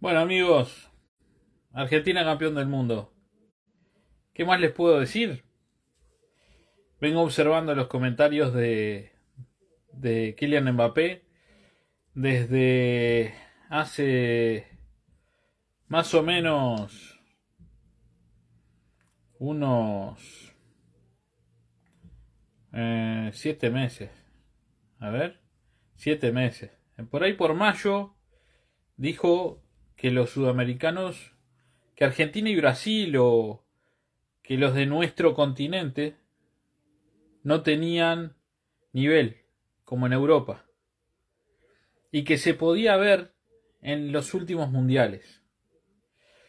Bueno amigos, Argentina campeón del mundo. ¿Qué más les puedo decir? Vengo observando los comentarios de, de Kylian Mbappé desde hace más o menos unos eh, siete meses. A ver, siete meses. Por ahí por mayo dijo que los sudamericanos, que Argentina y Brasil o que los de nuestro continente no tenían nivel como en Europa y que se podía ver en los últimos mundiales.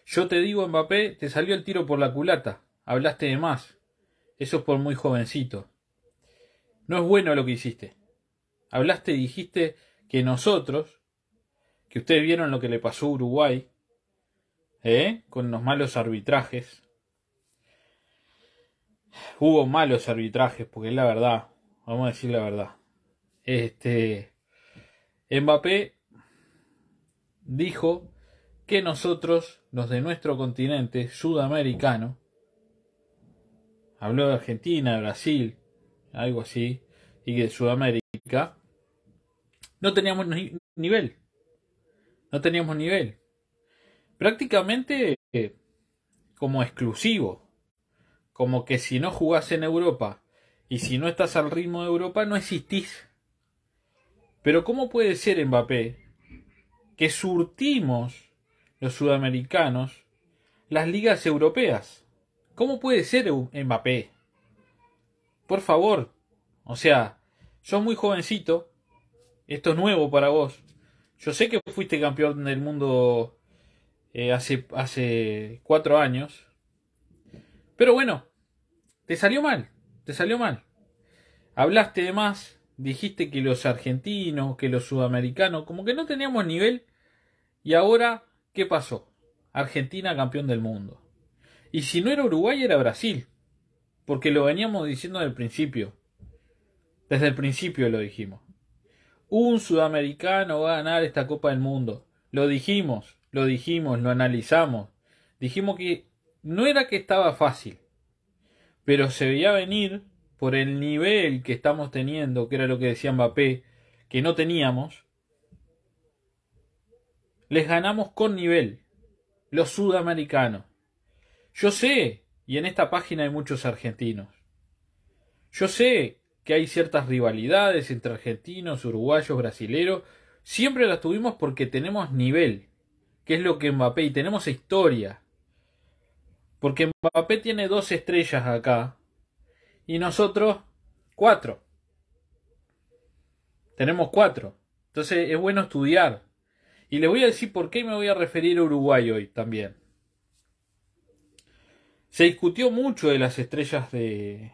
Yo te digo, Mbappé, te salió el tiro por la culata, hablaste de más, eso es por muy jovencito. No es bueno lo que hiciste. Hablaste y dijiste que nosotros, que ustedes vieron lo que le pasó a Uruguay, ¿eh? con los malos arbitrajes. Hubo malos arbitrajes, porque es la verdad, vamos a decir la verdad. Este Mbappé dijo que nosotros, los de nuestro continente sudamericano, habló de Argentina, Brasil, algo así, y que Sudamérica, no teníamos nivel. No teníamos nivel. Prácticamente eh, como exclusivo. Como que si no jugás en Europa y si no estás al ritmo de Europa, no existís. Pero ¿cómo puede ser Mbappé que surtimos los sudamericanos las ligas europeas? ¿Cómo puede ser Mbappé? Por favor. O sea, sos muy jovencito. Esto es nuevo para vos. Yo sé que fuiste campeón del mundo eh, hace, hace cuatro años. Pero bueno, te salió mal, te salió mal. Hablaste de más, dijiste que los argentinos, que los sudamericanos, como que no teníamos nivel. Y ahora, ¿qué pasó? Argentina campeón del mundo. Y si no era Uruguay, era Brasil. Porque lo veníamos diciendo desde el principio. Desde el principio lo dijimos un sudamericano va a ganar esta Copa del Mundo. Lo dijimos, lo dijimos, lo analizamos. Dijimos que no era que estaba fácil, pero se veía venir por el nivel que estamos teniendo, que era lo que decía Mbappé, que no teníamos. Les ganamos con nivel, los sudamericanos. Yo sé, y en esta página hay muchos argentinos. Yo sé hay ciertas rivalidades entre argentinos, uruguayos, brasileros, siempre las tuvimos porque tenemos nivel, que es lo que Mbappé, y tenemos historia. Porque Mbappé tiene dos estrellas acá y nosotros cuatro. Tenemos cuatro. Entonces es bueno estudiar. Y les voy a decir por qué me voy a referir a Uruguay hoy también. Se discutió mucho de las estrellas de,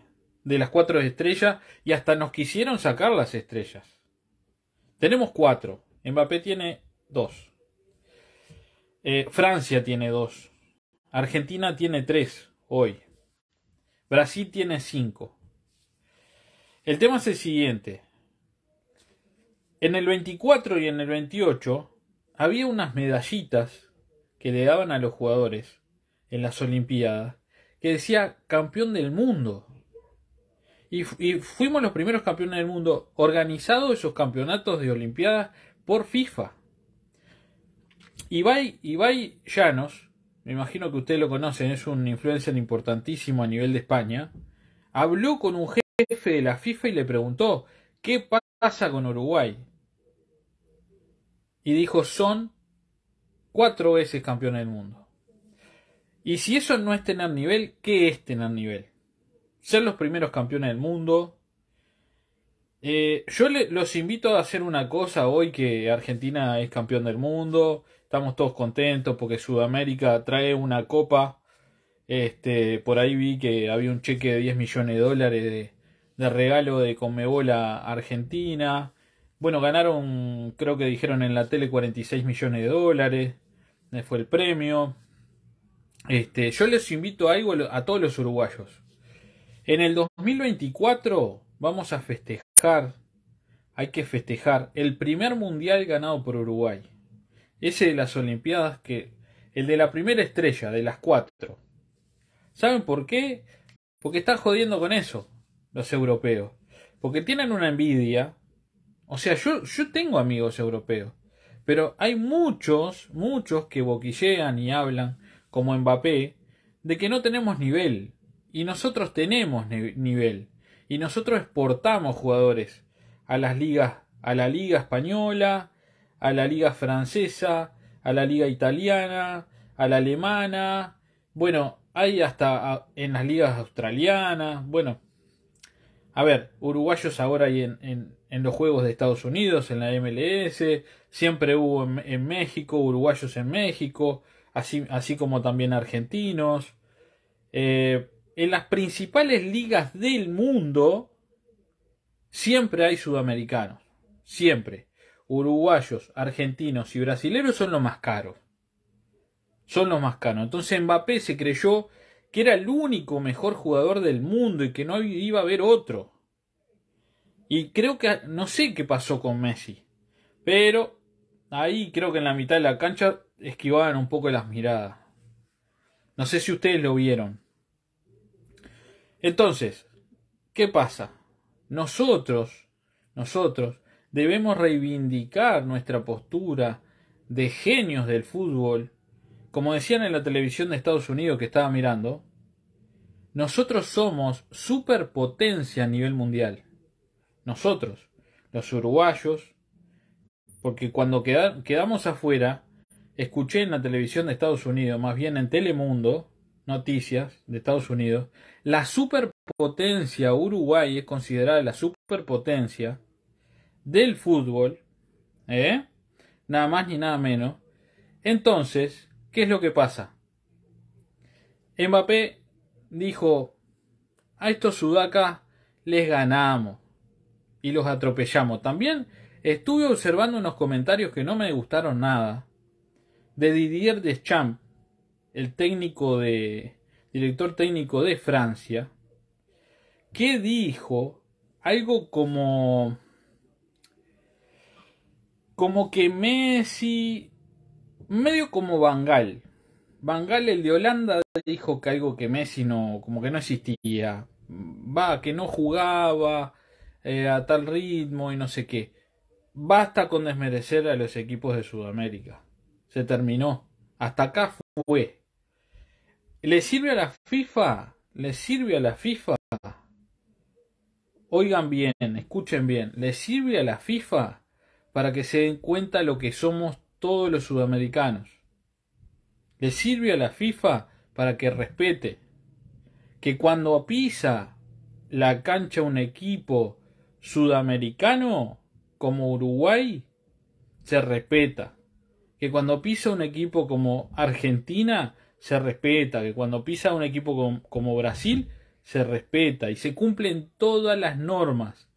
de las cuatro estrellas y hasta nos quisieron sacar las estrellas. Tenemos cuatro. Mbappé tiene dos. Eh, Francia tiene dos. Argentina tiene tres hoy. Brasil tiene cinco. El tema es el siguiente. En el 24 y en el 28 había unas medallitas que le daban a los jugadores en las Olimpiadas que decía campeón del mundo. Y, fuimos los primeros campeones del mundo organizados esos campeonatos de Olimpiadas por FIFA. Ibai Llanos, me imagino que ustedes lo conocen, es un influencer importantísimo a nivel de España, habló con un jefe de la FIFA y le preguntó, ¿qué pasa con Uruguay? Y dijo, son cuatro veces campeones del mundo. Y si eso no es tener nivel, ¿qué es tener nivel? ser los primeros campeones del mundo. Eh, yo los invito a hacer una cosa hoy que Argentina es campeón del mundo. Estamos todos contentos porque Sudamérica trae una copa. Este, por ahí vi que había un cheque de 10 millones de dólares de, regalo de Conmebol a Argentina. Bueno, ganaron, creo que dijeron en la tele 46 millones de dólares. Fue el premio. Este, yo les invito a algo a todos los uruguayos. En el 2024 vamos a festejar, hay que festejar el primer mundial ganado por Uruguay. Ese de las Olimpiadas que... El de la primera estrella, de las cuatro. ¿Saben por qué? Porque están jodiendo con eso los europeos. Porque tienen una envidia. O sea, yo, yo tengo amigos europeos. Pero hay muchos, muchos que boquillean y hablan, como Mbappé, de que no tenemos nivel. Y nosotros tenemos nivel. Y nosotros exportamos jugadores a las ligas, a la liga española, a la liga francesa, a la liga italiana, a la alemana. Bueno, hay hasta en las ligas australianas. Bueno, a ver, uruguayos ahora hay en, en, los juegos de Estados Unidos, en la MLS, siempre hubo en, México, uruguayos en México, así, así como también argentinos. Eh, en las principales ligas del mundo siempre hay sudamericanos. Siempre. Uruguayos, argentinos y brasileños son los más caros. Son los más caros. Entonces Mbappé se creyó que era el único mejor jugador del mundo y que no iba a haber otro. Y creo que no sé qué pasó con Messi. Pero ahí creo que en la mitad de la cancha esquivaban un poco las miradas. No sé si ustedes lo vieron. Entonces, ¿qué pasa? Nosotros, nosotros debemos reivindicar nuestra postura de genios del fútbol, como decían en la televisión de Estados Unidos que estaba mirando, nosotros somos superpotencia a nivel mundial. Nosotros, los uruguayos, porque cuando quedamos afuera, escuché en la televisión de Estados Unidos, más bien en Telemundo, noticias de Estados Unidos, la superpotencia Uruguay es considerada la superpotencia del fútbol, ¿eh? nada más ni nada menos. Entonces, ¿qué es lo que pasa? Mbappé dijo, a estos sudacas les ganamos y los atropellamos. También estuve observando unos comentarios que no me gustaron nada de Didier Deschamps, el técnico de director técnico de Francia, que dijo algo como como que Messi medio como Van vangal el de Holanda dijo que algo que Messi no como que no existía, va que no jugaba eh, a tal ritmo y no sé qué. Basta con desmerecer a los equipos de Sudamérica. Se terminó. Hasta acá fue. ¿Le sirve a la FIFA? ¿Le sirve a la FIFA? Oigan bien, escuchen bien. ¿Le sirve a la FIFA para que se den cuenta lo que somos todos los sudamericanos? ¿Le sirve a la FIFA para que respete? Que cuando pisa la cancha un equipo sudamericano como Uruguay, se respeta. Que cuando pisa un equipo como Argentina, se respeta, que cuando pisa un equipo como, Brasil se respeta y se cumplen todas las normas.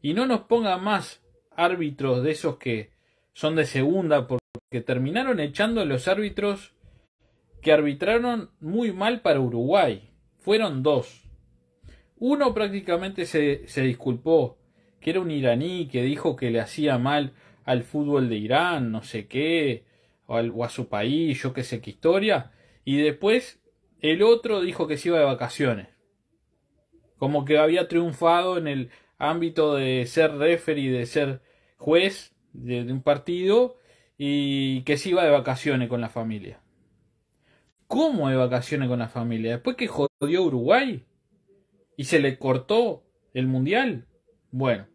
Y no nos ponga más árbitros de esos que son de segunda porque terminaron echando a los árbitros que arbitraron muy mal para Uruguay. Fueron dos. Uno prácticamente se, se disculpó, que era un iraní que dijo que le hacía mal al fútbol de Irán, no sé qué, o, a su país, yo qué sé qué historia, y después el otro dijo que se iba de vacaciones. Como que había triunfado en el ámbito de ser referee, de ser juez de, un partido y que se iba de vacaciones con la familia. ¿Cómo de vacaciones con la familia? Después que jodió Uruguay y se le cortó el mundial. Bueno,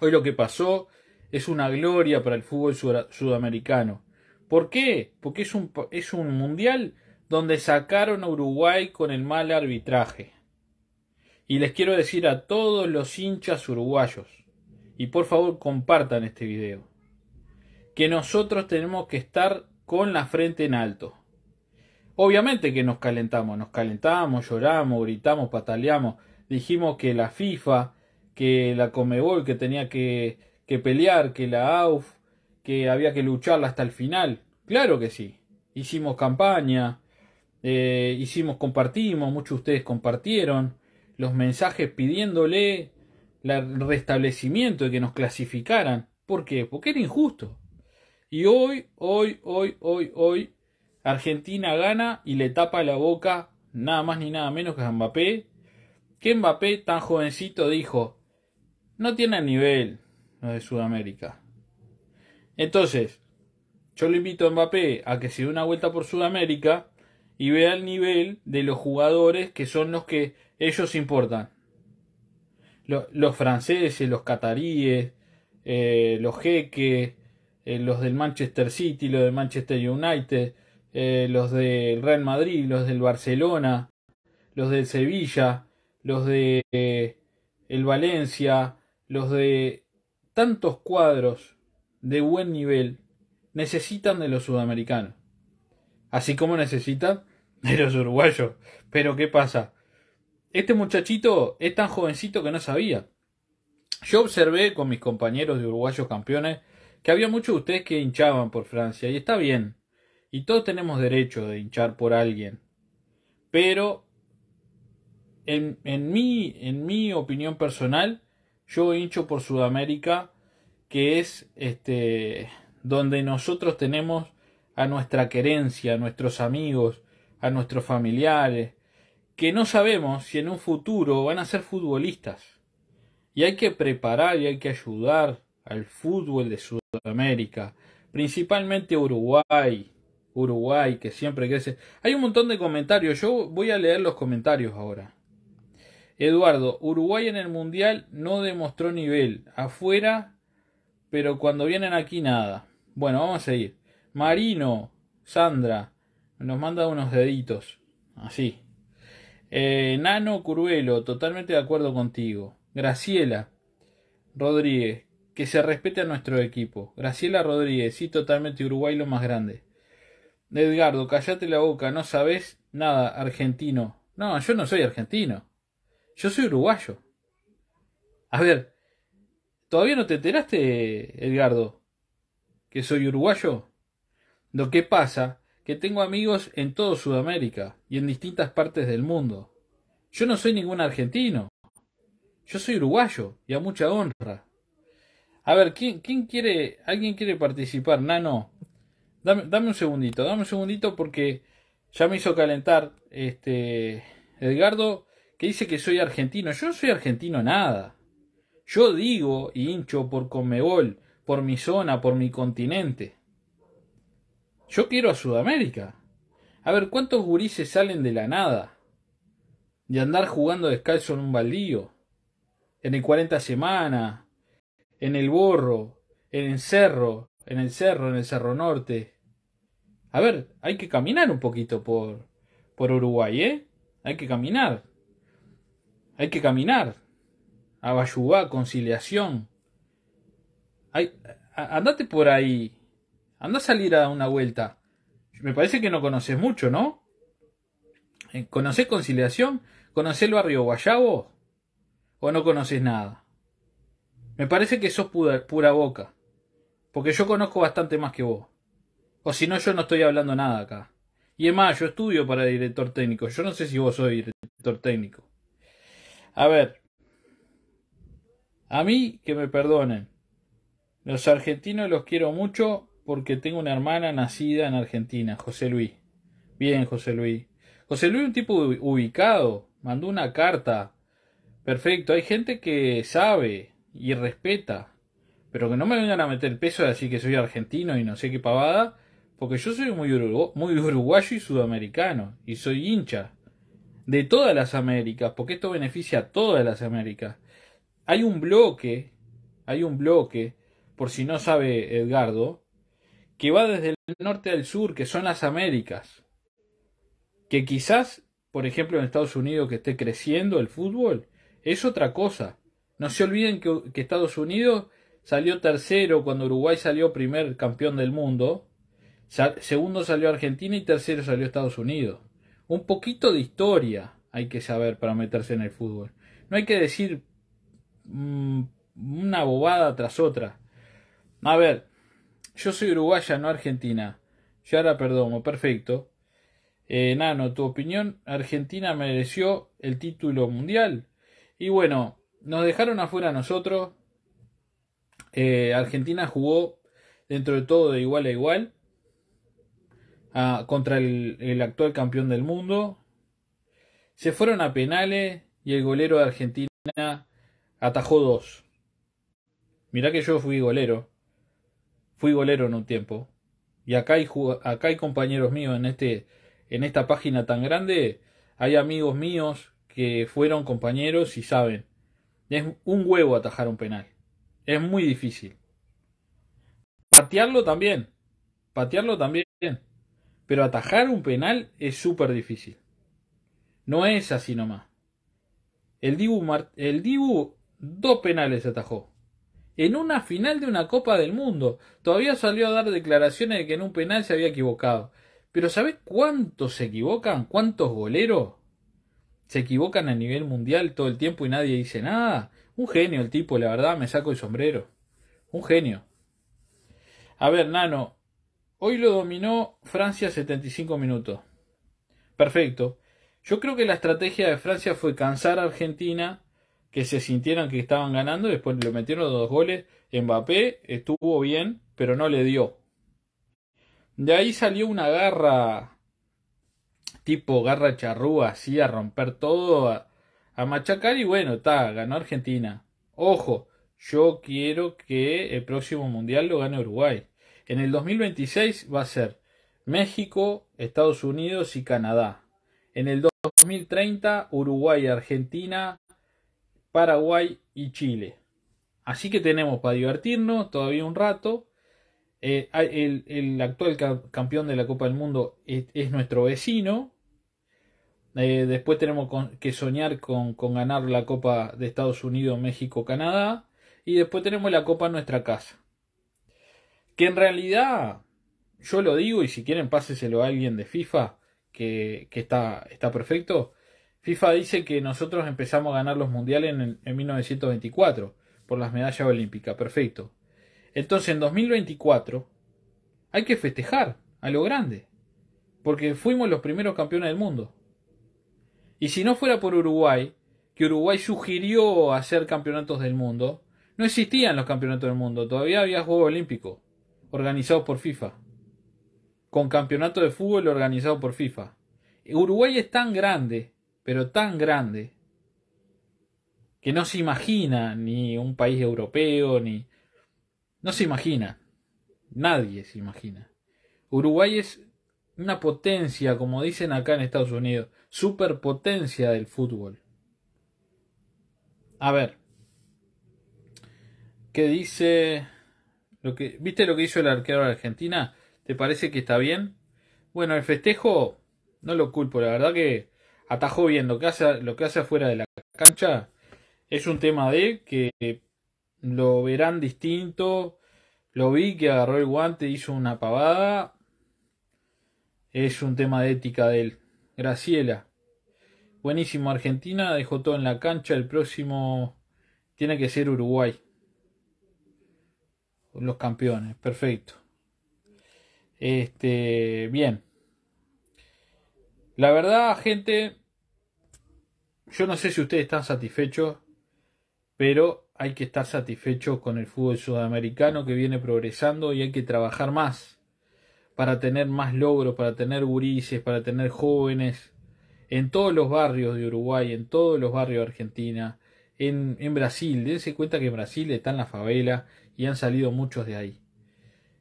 hoy lo que pasó es una gloria para el fútbol sudamericano. ¿Por qué? Porque es un, es un mundial donde sacaron a Uruguay con el mal arbitraje. Y les quiero decir a todos los hinchas uruguayos, y por favor compartan este video, que nosotros tenemos que estar con la frente en alto. Obviamente que nos calentamos, nos calentamos, lloramos, gritamos, pataleamos, dijimos que la FIFA, que la Comebol, que tenía que, que pelear, que la AUF, que había que lucharla hasta el final. Claro que sí. Hicimos campaña, eh, hicimos, compartimos, muchos de ustedes compartieron los mensajes pidiéndole el restablecimiento de que nos clasificaran. ¿Por qué? Porque era injusto. Y hoy, hoy, hoy, hoy, hoy, Argentina gana y le tapa la boca nada más ni nada menos que a Mbappé. Que Mbappé, tan jovencito, dijo, no tiene nivel los de Sudamérica. Entonces, yo le invito a Mbappé a que se dé una vuelta por Sudamérica y vea el nivel de los jugadores que son los que ellos importan. Los, franceses, los cataríes, eh, los jeques, eh, los del Manchester City, los del Manchester United, eh, los del Real Madrid, los del Barcelona, los del Sevilla, los de el Valencia, los de tantos cuadros de buen nivel necesitan de los sudamericanos, así como necesitan de los uruguayos. Pero ¿qué pasa? Este muchachito es tan jovencito que no sabía. Yo observé con mis compañeros de uruguayos campeones que había muchos de ustedes que hinchaban por Francia, y está bien, y todos tenemos derecho de hinchar por alguien. Pero en, en, en mi opinión personal, yo hincho por Sudamérica que es este, donde nosotros tenemos a nuestra querencia, a nuestros amigos, a nuestros familiares, que no sabemos si en un futuro van a ser futbolistas. Y hay que preparar y hay que ayudar al fútbol de Sudamérica, principalmente Uruguay, Uruguay que siempre crece. Hay un montón de comentarios, yo voy a leer los comentarios ahora. Eduardo, Uruguay en el Mundial no demostró nivel, afuera pero cuando vienen aquí nada. Bueno, vamos a seguir. Marino, Sandra, nos manda unos deditos. Así. Eh, Nano Curuelo, totalmente de acuerdo contigo. Graciela Rodríguez, que se respete a nuestro equipo. Graciela Rodríguez, sí, totalmente Uruguay lo más grande. Edgardo, callate la boca, no sabes nada, argentino. No, yo no soy argentino. Yo soy uruguayo. A ver, ¿Todavía no te enteraste, Edgardo? ¿Que soy uruguayo? Lo que pasa que tengo amigos en todo Sudamérica y en distintas partes del mundo. Yo no soy ningún argentino. Yo soy uruguayo y a mucha honra. A ver, ¿quién, quién quiere, alguien quiere participar? Nano, dame, dame, un segundito, dame un segundito porque ya me hizo calentar este Edgardo que dice que soy argentino. Yo no soy argentino nada. Yo digo y hincho por Comebol, por mi zona, por mi continente. Yo quiero a Sudamérica. A ver, ¿cuántos gurises salen de la nada? De andar jugando descalzo en un baldío. En el 40 semana. En el borro. En el cerro. En el cerro, en el cerro norte. A ver, hay que caminar un poquito por, por Uruguay, ¿eh? Hay que caminar. Hay que caminar. Abayubá, conciliación. Ay, andate por ahí. Anda a salir a una vuelta. Me parece que no conoces mucho, ¿no? Eh, conoces conciliación? conoces el barrio Guayabo? ¿O no conoces nada? Me parece que sos pura, pura boca. Porque yo conozco bastante más que vos. O si no, yo no estoy hablando nada acá. Y es más, yo estudio para director técnico. Yo no sé si vos sois director técnico. A ver, a mí que me perdonen. Los argentinos los quiero mucho porque tengo una hermana nacida en Argentina, José Luis. Bien, José Luis. José Luis un tipo ubicado, mandó una carta. Perfecto, hay gente que sabe y respeta, pero que no me vengan a meter el peso de decir que soy argentino y no sé qué pavada, porque yo soy muy uruguayo y sudamericano, y soy hincha de todas las Américas, porque esto beneficia a todas las Américas hay un bloque, hay un bloque, por si no sabe Edgardo, que va desde el norte al sur, que son las Américas. Que quizás, por ejemplo, en Estados Unidos que esté creciendo el fútbol, es otra cosa. No se olviden que, Estados Unidos salió tercero cuando Uruguay salió primer campeón del mundo. segundo salió Argentina y tercero salió Estados Unidos. Un poquito de historia hay que saber para meterse en el fútbol. No hay que decir Mm, una bobada tras otra. A ver, yo soy uruguaya, no argentina. ahora Perdomo, perfecto. Eh, Nano, tu opinión, Argentina mereció el título mundial. Y bueno, nos dejaron afuera nosotros. Eh, argentina jugó dentro de todo de igual a igual ah, contra el, el actual campeón del mundo. Se fueron a penales y el golero de Argentina Atajó dos. Mirá que yo fui golero. Fui golero en un tiempo. Y acá hay, acá hay compañeros míos en, este, en esta página tan grande. Hay amigos míos que fueron compañeros y saben. Es un huevo atajar un penal. Es muy difícil. Patearlo también. Patearlo también. Pero atajar un penal es súper difícil. No es así nomás. El Dibu, el Dibu Dos penales atajó. En una final de una Copa del Mundo. Todavía salió a dar declaraciones de que en un penal se había equivocado. Pero ¿sabes cuántos se equivocan? ¿Cuántos goleros? Se equivocan a nivel mundial todo el tiempo y nadie dice nada. Un genio el tipo, la verdad, me saco el sombrero. Un genio. A ver, Nano, hoy lo dominó Francia 75 minutos. Perfecto. Yo creo que la estrategia de Francia fue cansar a Argentina que se sintieron que estaban ganando, después le metieron los dos goles. Mbappé estuvo bien, pero no le dio. De ahí salió una garra tipo garra charrúa, así a romper todo, a, machacar y bueno, está, ganó Argentina. Ojo, yo quiero que el próximo mundial lo gane Uruguay. En el 2026 va a ser México, Estados Unidos y Canadá. En el 2030 Uruguay, Argentina, Paraguay y Chile. Así que tenemos para divertirnos todavía un rato. Eh, el, actual campeón de la Copa del Mundo es, nuestro vecino. Eh, después tenemos que soñar con, ganar la Copa de Estados Unidos, México, Canadá. Y después tenemos la Copa en nuestra casa. Que en realidad, yo lo digo y si quieren páseselo a alguien de FIFA, que, está, está perfecto. FIFA dice que nosotros empezamos a ganar los mundiales en, 1924 por las medallas olímpicas. Perfecto. Entonces en 2024 hay que festejar a lo grande. Porque fuimos los primeros campeones del mundo. Y si no fuera por Uruguay, que Uruguay sugirió hacer campeonatos del mundo, no existían los campeonatos del mundo. Todavía había Juegos Olímpicos. organizados por FIFA. Con campeonato de fútbol organizado por FIFA. Uruguay es tan grande pero tan grande, que no se imagina ni un país europeo, ni... No se imagina. Nadie se imagina. Uruguay es una potencia, como dicen acá en Estados Unidos, superpotencia del fútbol. A ver. ¿Qué dice? Lo que, ¿Viste lo que hizo el arquero de Argentina? ¿Te parece que está bien? Bueno, el festejo no lo culpo, la verdad que atajó bien lo que hace, lo que hace afuera de la cancha. Es un tema de que lo verán distinto. Lo vi que agarró el guante, hizo una pavada. Es un tema de ética de él. Graciela. Buenísimo Argentina, dejó todo en la cancha. El próximo tiene que ser Uruguay. Los campeones, perfecto. Este, bien. La verdad, gente, yo no sé si ustedes están satisfechos, pero hay que estar satisfechos con el fútbol sudamericano que viene progresando y hay que trabajar más para tener más logros, para tener gurises, para tener jóvenes en todos los barrios de Uruguay, en todos los barrios de Argentina, en, Brasil. Dense cuenta que en Brasil está en la favela y han salido muchos de ahí.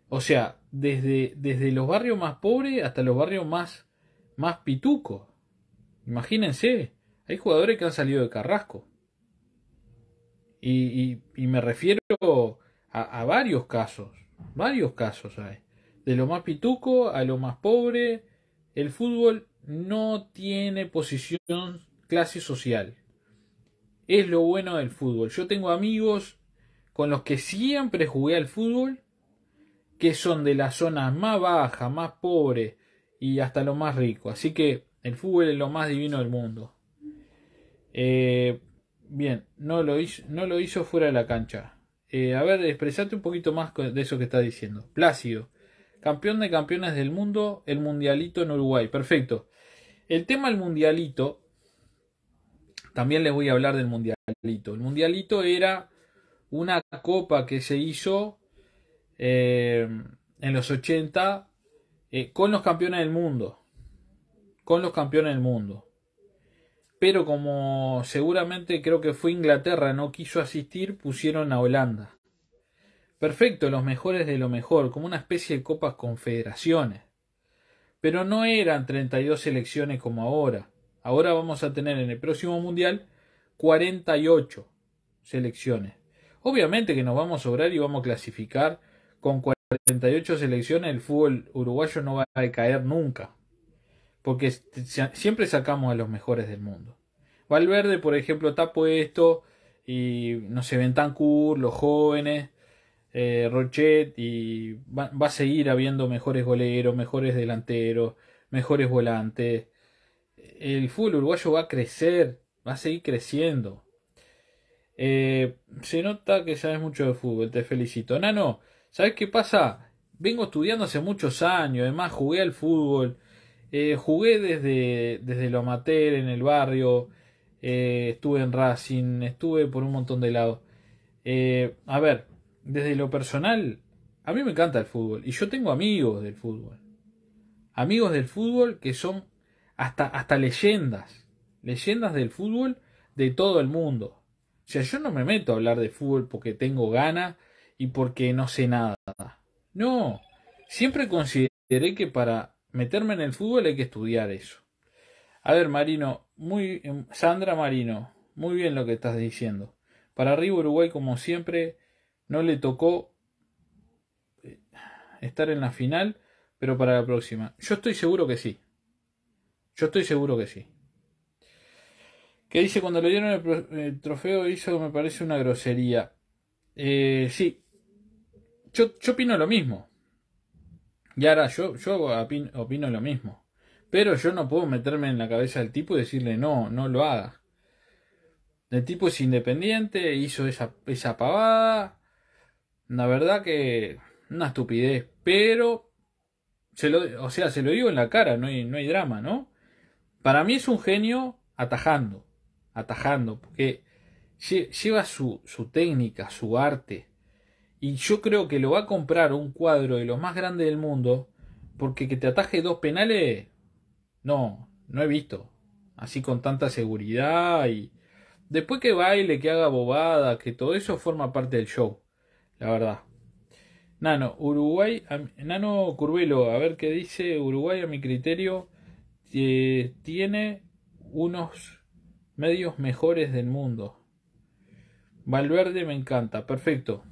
O sea, desde, desde los barrios más pobres hasta los barrios más más pituco. Imagínense, hay jugadores que han salido de Carrasco. Y, me refiero a, varios casos, varios casos hay. De lo más pituco a lo más pobre, el fútbol no tiene posición clase social. Es lo bueno del fútbol. Yo tengo amigos con los que siempre jugué al fútbol, que son de las zonas más bajas, más pobres, y hasta lo más rico. Así que el fútbol es lo más divino del mundo. Eh, bien, no lo, hizo, no lo hizo fuera de la cancha. Eh, a ver, expresate un poquito más de eso que está diciendo. Plácido, campeón de campeones del mundo, el mundialito en Uruguay. Perfecto. El tema del mundialito, también les voy a hablar del mundialito. El mundialito era una copa que se hizo eh, en los 80 eh, con los campeones del mundo. Con los campeones del mundo. Pero como seguramente creo que fue Inglaterra, no quiso asistir, pusieron a Holanda. Perfecto, los mejores de lo mejor, como una especie de copas confederaciones. Pero no eran 32 selecciones como ahora. Ahora vamos a tener en el próximo Mundial 48 selecciones. Obviamente que nos vamos a sobrar y vamos a clasificar con 48. 48 selecciones el fútbol uruguayo no va a caer nunca, porque siempre sacamos a los mejores del mundo. Valverde, por ejemplo, está puesto y no se sé, Bentancur, los jóvenes, eh, Rochet y va, a seguir habiendo mejores goleros, mejores delanteros, mejores volantes. El fútbol uruguayo va a crecer, va a seguir creciendo. Eh, se nota que sabes mucho de fútbol, te felicito. Nano, ¿Sabes qué pasa? Vengo estudiando hace muchos años, además jugué al fútbol, eh, jugué desde, desde lo amateur en el barrio, eh, estuve en Racing, estuve por un montón de lados. Eh, a ver, desde lo personal, a mí me encanta el fútbol y yo tengo amigos del fútbol. Amigos del fútbol que son hasta, hasta leyendas, leyendas del fútbol de todo el mundo. O sea, yo no me meto a hablar de fútbol porque tengo ganas y porque no sé nada. No, siempre consideré que para meterme en el fútbol hay que estudiar eso. A ver, Marino, muy em, Sandra Marino, muy bien lo que estás diciendo. Para arriba Uruguay como siempre no le tocó eh, estar en la final, pero para la próxima. Yo estoy seguro que sí. Yo estoy seguro que sí. ¿Qué dice cuando le dieron el, eh, trofeo hizo me parece una grosería. Eh, sí, yo, opino lo mismo. Y ahora yo, yo opino, lo mismo. Pero yo no puedo meterme en la cabeza del tipo y decirle no, no lo haga. El tipo es independiente, hizo esa, esa pavada. La verdad que una estupidez, pero se lo, o sea, se lo digo en la cara, no hay, no hay drama, ¿no? Para mí es un genio atajando, atajando, porque lleva su, su técnica, su arte, y yo creo que lo va a comprar un cuadro de los más grandes del mundo. Porque que te ataje dos penales. No, no he visto. Así con tanta seguridad y. Después que baile, que haga bobada, que todo eso forma parte del show. La verdad. Nano, Uruguay. Nano Curvelo, a ver qué dice. Uruguay, a mi criterio, eh, tiene unos medios mejores del mundo. Valverde me encanta, perfecto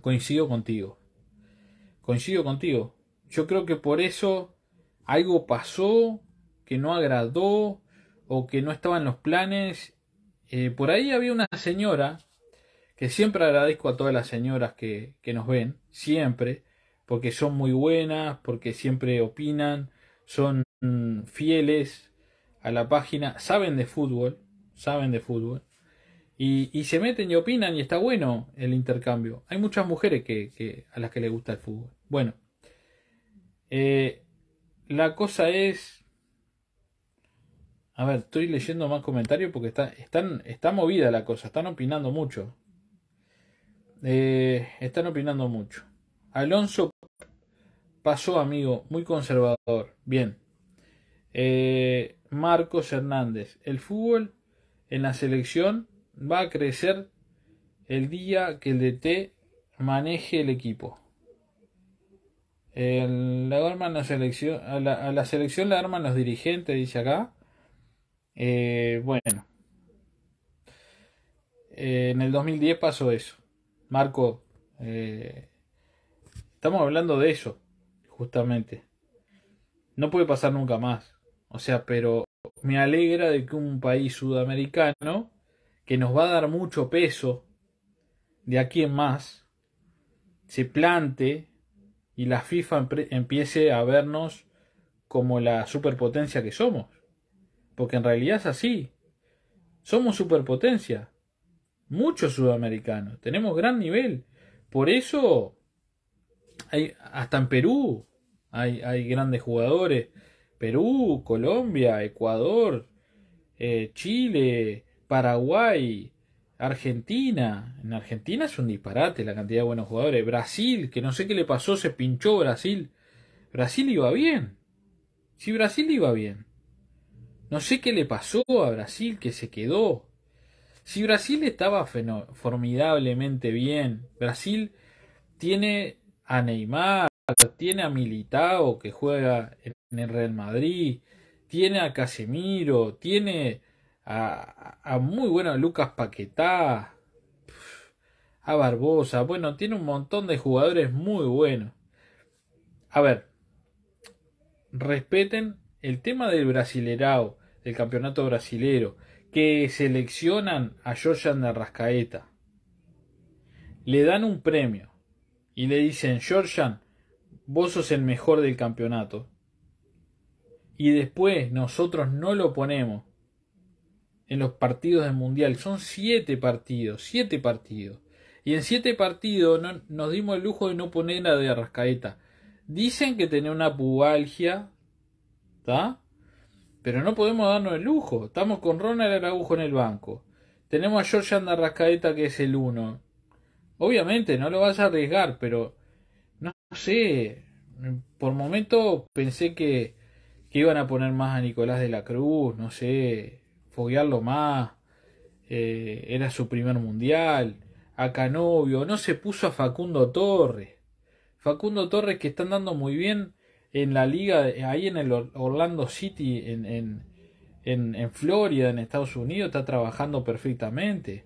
coincido contigo. Coincido contigo. Yo creo que por eso algo pasó que no agradó o que no estaban en los planes. Eh, por ahí había una señora, que siempre agradezco a todas las señoras que nos ven, siempre, porque son muy buenas, porque siempre opinan, son mm, fieles a la página, saben de fútbol, saben de fútbol. Y, se meten y opinan y está bueno el intercambio. Hay muchas mujeres que, a las que le gusta el fútbol. Bueno, eh, la cosa es... A ver, estoy leyendo más comentarios porque está, están, está movida la cosa, están opinando mucho. Eh, están opinando mucho. Alonso pasó, amigo, muy conservador. Bien. Eh, Marcos Hernández, el fútbol en la selección va a crecer el día que el DT maneje el equipo. arman la selección, a, la, selección la arman los dirigentes, dice acá. Eh, bueno, eh, en el 2010 pasó eso. Marco, eh, estamos hablando de eso, justamente. No puede pasar nunca más. O sea, pero me alegra de que un país sudamericano que nos va a dar mucho peso de aquí en más, se plante y la FIFA empiece a vernos como la superpotencia que somos. Porque en realidad es así. Somos superpotencia. Muchos sudamericanos. Tenemos gran nivel. Por eso, hay, hasta en Perú hay, hay grandes jugadores. Perú, Colombia, Ecuador, eh, Chile, Paraguay, Argentina. En Argentina es un disparate la cantidad de buenos jugadores. Brasil, que no sé qué le pasó, se pinchó Brasil. Brasil iba bien. Si Brasil iba bien. No sé qué le pasó a Brasil, que se quedó. Si Brasil estaba formidablemente bien, Brasil tiene a Neymar, tiene a Militao que juega en el Real Madrid, tiene a Casemiro, tiene a, muy bueno Lucas Paquetá, a Barbosa. Bueno, tiene un montón de jugadores muy buenos. A ver, respeten el tema del Brasilerao, del campeonato brasilero, que seleccionan a Jorjan de Arrascaeta. Le dan un premio y le dicen, Jorjan, vos sos el mejor del campeonato. Y después nosotros no lo ponemos en los partidos del Mundial. Son siete partidos, siete partidos. Y en siete partidos no, nos dimos el lujo de no poner a de Arrascaeta. Dicen que tiene una pubalgia, ¿está? Pero no podemos darnos el lujo. Estamos con Ronald Araujo en el banco. Tenemos a George Arrascaeta que es el uno. Obviamente no lo vas a arriesgar, pero no sé. Por momento pensé que, que iban a poner más a Nicolás de la Cruz, no sé foguearlo más. Eh, era su primer mundial. A Canovio. No se puso a Facundo Torres. Facundo Torres que está andando muy bien en la liga. Ahí en el Orlando City. En, en, en Florida, en Estados Unidos. Está trabajando perfectamente.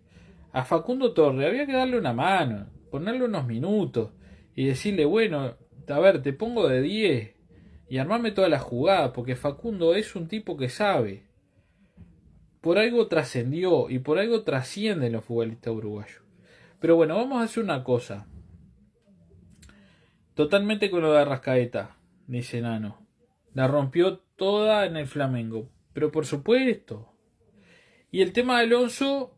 A Facundo Torres había que darle una mano. Ponerle unos minutos. Y decirle, bueno, a ver, te pongo de 10 y armarme toda la jugada, porque Facundo es un tipo que sabe por algo trascendió y por algo trascienden los futbolistas uruguayos. Pero bueno, vamos a hacer una cosa. Totalmente con lo de Arrascaeta, dice Nano. La rompió toda en el Flamengo. Pero por supuesto. Y el tema de Alonso,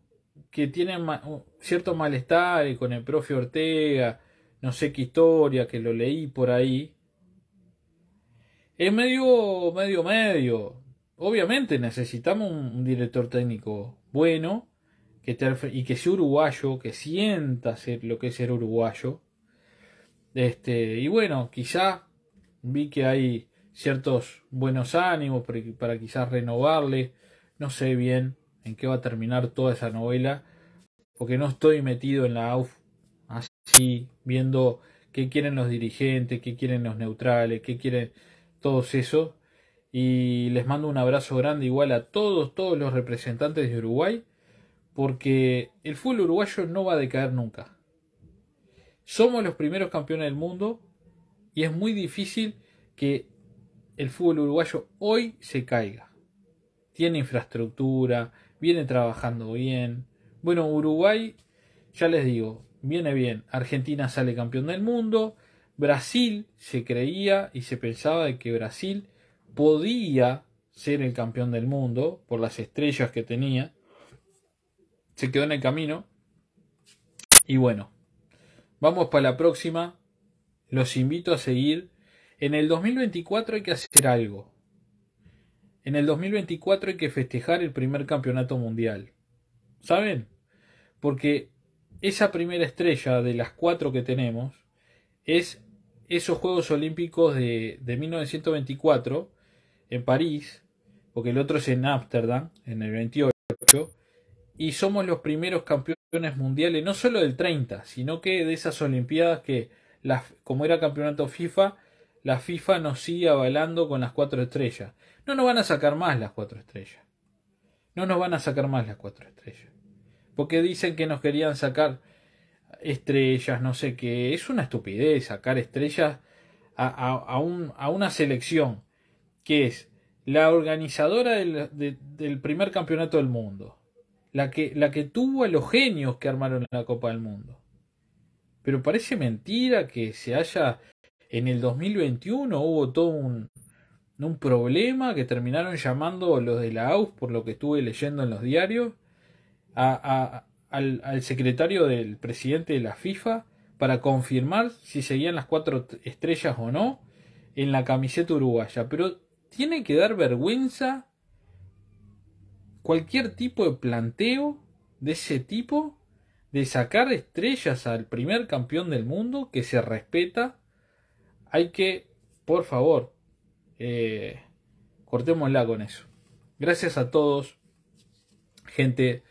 que tiene cierto malestar con el profe Ortega, no sé qué historia, que lo leí por ahí. Es medio, medio, medio obviamente necesitamos un, director técnico bueno que te, y que sea uruguayo, que sienta ser lo que es ser uruguayo. Este, y bueno, quizá vi que hay ciertos buenos ánimos para, para quizás renovarle. No sé bien en qué va a terminar toda esa novela, porque no estoy metido en la AUF así, viendo qué quieren los dirigentes, qué quieren los neutrales, qué quieren todos esos y les mando un abrazo grande igual a todos, todos los representantes de Uruguay, porque el fútbol uruguayo no va a decaer nunca. Somos los primeros campeones del mundo y es muy difícil que el fútbol uruguayo hoy se caiga. Tiene infraestructura, viene trabajando bien. Bueno, Uruguay, ya les digo, viene bien. Argentina sale campeón del mundo. Brasil se creía y se pensaba de que Brasil podía ser el campeón del mundo por las estrellas que tenía. Se quedó en el camino. Y bueno, vamos para la próxima. Los invito a seguir. En el 2024 hay que hacer algo. En el 2024 hay que festejar el primer campeonato mundial. ¿Saben? Porque esa primera estrella de las cuatro que tenemos es esos Juegos Olímpicos de, de 1924 en París, porque el otro es en Ámsterdam, en el 28, y somos los primeros campeones mundiales, no solo del 30, sino que de esas Olimpiadas que, como era campeonato FIFA, la FIFA nos sigue avalando con las cuatro estrellas. No nos van a sacar más las cuatro estrellas. No nos van a sacar más las cuatro estrellas. Porque dicen que nos querían sacar estrellas, no sé qué. Es una estupidez sacar estrellas a una selección que es la organizadora del, primer campeonato del mundo, la que, la que tuvo a los genios que armaron la Copa del Mundo. Pero parece mentira que se haya, en el 2021 hubo todo un, problema que terminaron llamando los de la AUF, por lo que estuve leyendo en los diarios, a, al, al, secretario del presidente de la FIFA para confirmar si seguían las cuatro estrellas o no en la camiseta uruguaya. Pero tiene que dar vergüenza cualquier tipo de planteo de ese tipo de sacar estrellas al primer campeón del mundo que se respeta. Hay que, por favor, eh, cortémosla con eso. Gracias a todos, gente.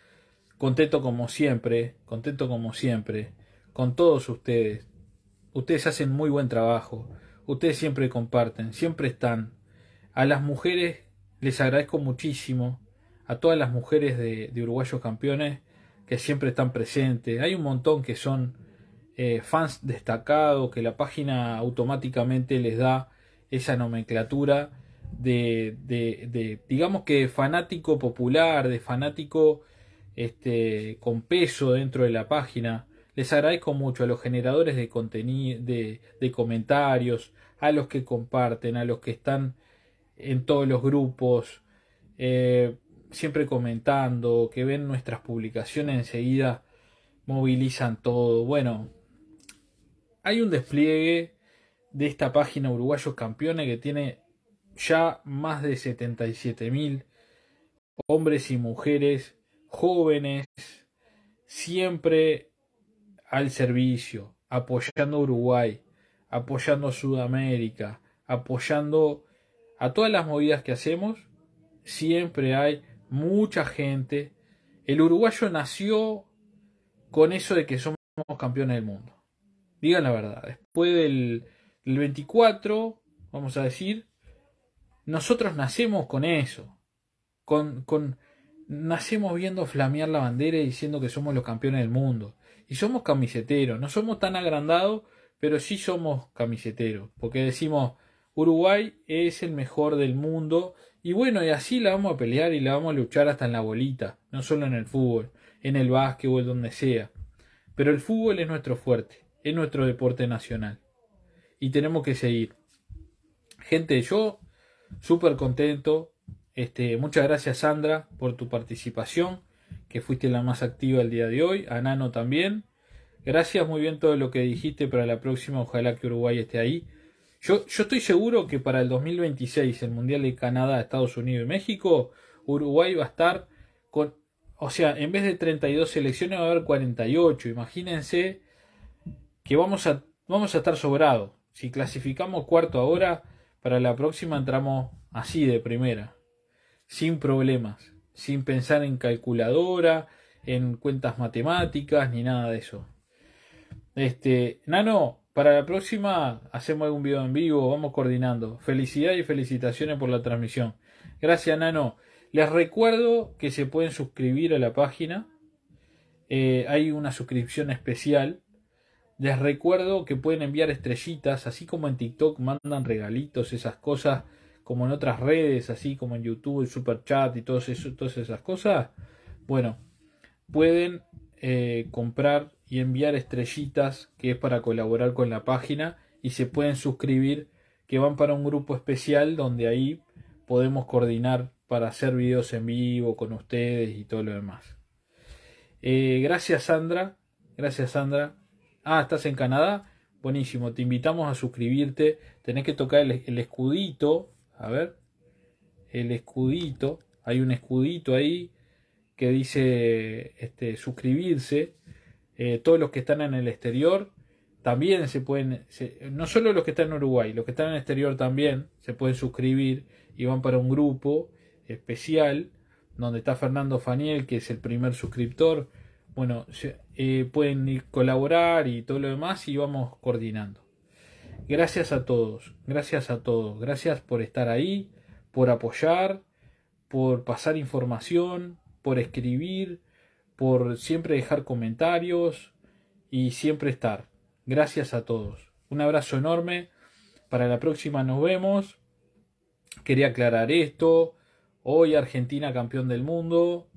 Contento como siempre, contento como siempre, con todos ustedes. Ustedes hacen muy buen trabajo, ustedes siempre comparten, siempre están, a las mujeres les agradezco muchísimo, a todas las mujeres de, Uruguayos Campeones que siempre están presentes. Hay un montón que son eh, fans destacados, que la página automáticamente les da esa nomenclatura de, digamos que fanático popular, de fanático este, con peso dentro de la página. Les agradezco mucho a los generadores de, contenido, de, de comentarios, a los que comparten, a los que están en todos los grupos, eh, siempre comentando, que ven nuestras publicaciones enseguida, movilizan todo. Bueno, hay un despliegue de esta página Uruguayos Campeones que tiene ya más de 77 mil hombres y mujeres jóvenes, siempre al servicio, apoyando a Uruguay, apoyando a Sudamérica, apoyando a todas las movidas que hacemos, siempre hay mucha gente. El uruguayo nació con eso de que somos campeones del mundo. Digan la verdad, después del, 24, vamos a decir, nosotros nacemos con eso. Con, con, nacemos viendo flamear la bandera y diciendo que somos los campeones del mundo. Y somos camiseteros, no somos tan agrandados, pero sí somos camiseteros, porque decimos, Uruguay es el mejor del mundo y bueno, y así la vamos a pelear y la vamos a luchar hasta en la bolita, no solo en el fútbol, en el básquetbol, donde sea. Pero el fútbol es nuestro fuerte, es nuestro deporte nacional y tenemos que seguir. Gente, yo súper contento. Este, muchas gracias Sandra por tu participación, que fuiste la más activa el día de hoy, a Nano también. Gracias, muy bien todo lo que dijiste para la próxima, ojalá que Uruguay esté ahí. Yo, estoy seguro que para el 2026, el Mundial de Canadá, Estados Unidos y México, Uruguay va a estar con, o sea, en vez de 32 selecciones va a haber 48. Imagínense que vamos a, vamos a estar sobrado. Si clasificamos cuarto ahora, para la próxima entramos así de primera, sin problemas, sin pensar en calculadora, en cuentas matemáticas, ni nada de eso. Este, Nano, para la próxima hacemos algún video en vivo, vamos coordinando. Felicidades y felicitaciones por la transmisión. Gracias, Nano. Les recuerdo que se pueden suscribir a la página. Eh, hay una suscripción especial. Les recuerdo que pueden enviar estrellitas, así como en TikTok mandan regalitos, esas cosas, como en otras redes, así como en YouTube, y Super Chat y todas esas cosas. Bueno, pueden eh, comprar y enviar estrellitas que es para colaborar con la página y se pueden suscribir que van para un grupo especial donde ahí podemos coordinar para hacer videos en vivo con ustedes y todo lo demás. Eh, gracias Sandra, gracias Sandra. Ah, ¿estás en Canadá? Buenísimo, te invitamos a suscribirte. Tenés que tocar el, escudito, a ver, el escudito, hay un escudito ahí que dice este, suscribirse eh, todos los que están en el exterior también se pueden, no solo los que están en Uruguay, los que están en el exterior también se pueden suscribir y van para un grupo especial donde está Fernando Faniel, que es el primer suscriptor. Bueno, eh, pueden ir colaborar y todo lo demás y vamos coordinando. Gracias a todos, gracias a todos, gracias por estar ahí, por apoyar, por pasar información, por escribir, por siempre dejar comentarios y siempre estar. Gracias a todos. Un abrazo enorme. Para la próxima nos vemos. Quería aclarar esto. Hoy Argentina campeón del mundo.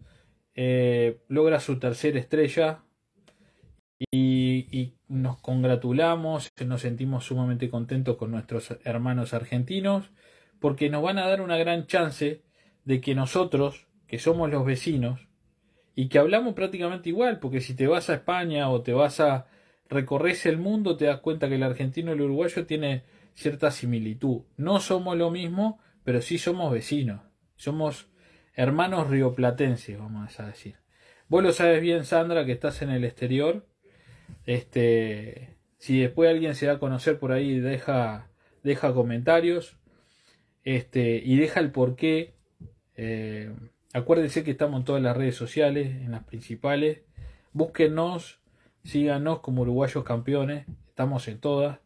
Eh, logra su tercera estrella. Y, y, nos congratulamos, nos sentimos sumamente contentos con nuestros hermanos argentinos, porque nos van a dar una gran chance de que nosotros, que somos los vecinos, y que hablamos prácticamente igual, porque si te vas a España o te vas a recorrer el mundo te das cuenta que el argentino y el uruguayo tienen cierta similitud. No somos lo mismo, pero sí somos vecinos. Somos hermanos rioplatenses, vamos a decir. Vos lo sabes bien, Sandra, que estás en el exterior. Este, si después alguien se da a conocer por ahí, deja, deja comentarios. Este, y deja el porqué. qué... Eh, Acuérdense que estamos en todas las redes sociales, en las principales. Búsquennos, síganos como uruguayos campeones, estamos en todas.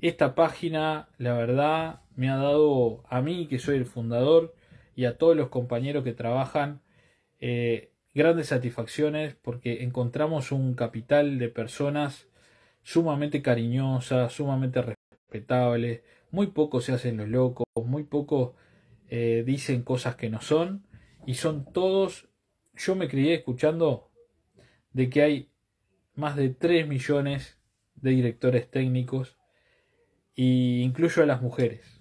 Esta página, la verdad, me ha dado a mí, que soy el fundador, y a todos los compañeros que trabajan, eh, grandes satisfacciones porque encontramos un capital de personas sumamente cariñosas, sumamente respetables. Muy pocos se hacen los locos, muy pocos eh, dicen cosas que no son. Y son todos, yo me crié escuchando de que hay más de 3 millones de directores técnicos, e incluyo a las mujeres.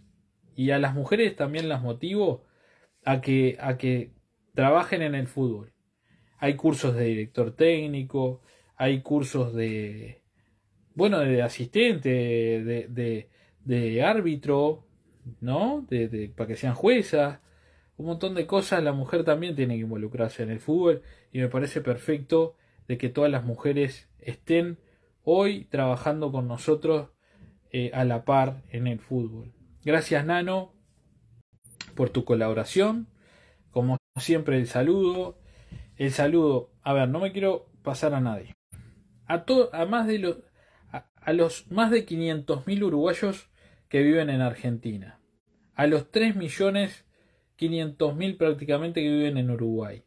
Y a las mujeres también las motivo a que, a que trabajen en el fútbol. Hay cursos de director técnico, hay cursos de, bueno, de asistente, de, de, árbitro, ¿no? De, de, para que sean juezas, un montón de cosas, la mujer también tiene que involucrarse en el fútbol y me parece perfecto de que todas las mujeres estén hoy trabajando con nosotros eh, a la par en el fútbol. Gracias Nano por tu colaboración, como siempre el saludo, el saludo, a ver, no me quiero pasar a nadie, a, a más de los, a, a los más de 500.000 uruguayos que viven en Argentina, a los 3 millones 500.000 prácticamente que viven en Uruguay,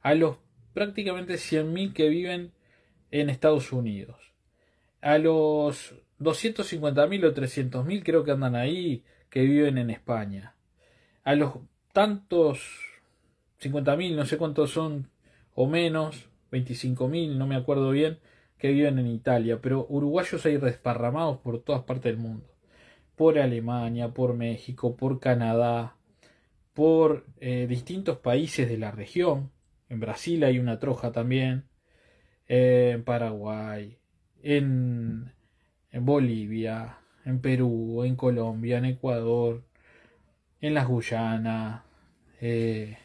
a los prácticamente 100.000 que viven en Estados Unidos, a los 250.000 o 300.000 creo que andan ahí que viven en España, a los tantos 50.000, no sé cuántos son o menos, 25.000, no me acuerdo bien, que viven en Italia, pero uruguayos hay desparramados por todas partes del mundo, por Alemania, por México, por Canadá, por eh, distintos países de la región. En Brasil hay una troja también, eh, en Paraguay, en, Bolivia, en Perú, en Colombia, en Ecuador, en las Guyanas. Eh.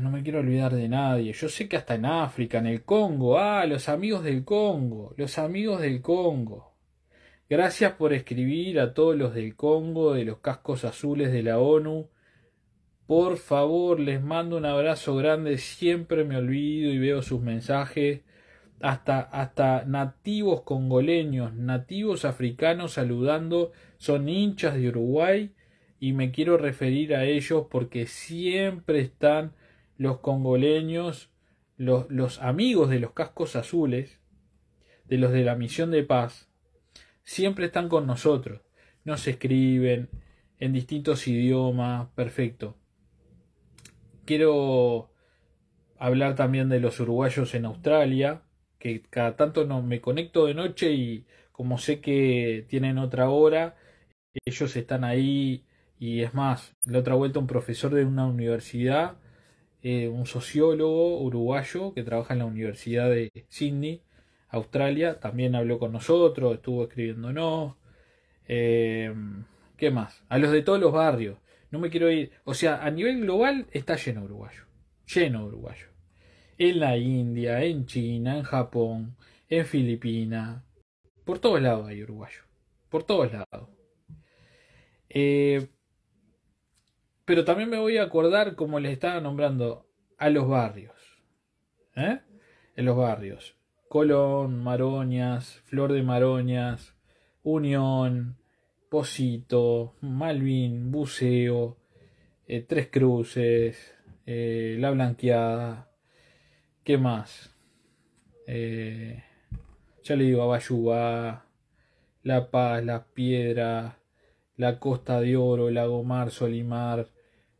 no me quiero olvidar de nadie. Yo sé que hasta en África, en el Congo. Ah, los amigos del Congo. Los amigos del Congo. Gracias por escribir a todos los del Congo, de los cascos azules de la ONU. Por favor, les mando un abrazo grande. Siempre me olvido y veo sus mensajes. Hasta, hasta nativos congoleños, nativos africanos saludando, son hinchas de Uruguay y me quiero referir a ellos porque siempre están los congoleños, los, los amigos de los cascos azules, de los de la misión de paz, siempre están con nosotros. Nos escriben en distintos idiomas, perfecto. Quiero hablar también de los uruguayos en Australia, que cada tanto no, me conecto de noche y como sé que tienen otra hora, ellos están ahí y es más, la otra vuelta un profesor de una universidad, eh, un sociólogo uruguayo que trabaja en la Universidad de Sydney, Australia también habló con nosotros, estuvo escribiéndonos. Eh, ¿Qué más? A los de todos los barrios. No me quiero ir. O sea, a nivel global está lleno uruguayo. Lleno uruguayo. En la India, en China, en Japón, en Filipinas. Por todos lados hay uruguayo. Por todos lados. Eh, pero también me voy a acordar, como les estaba nombrando, a los barrios. ¿Eh? En los barrios. Colón, Maroñas, Flor de Maroñas, Unión, Posito, Malvin, Buceo, eh, Tres Cruces, eh, La Blanqueada, ¿qué más? Eh, ya le digo, Abayubá, La Paz, Las Piedras, La Costa de Oro, Lagomar, Solimar,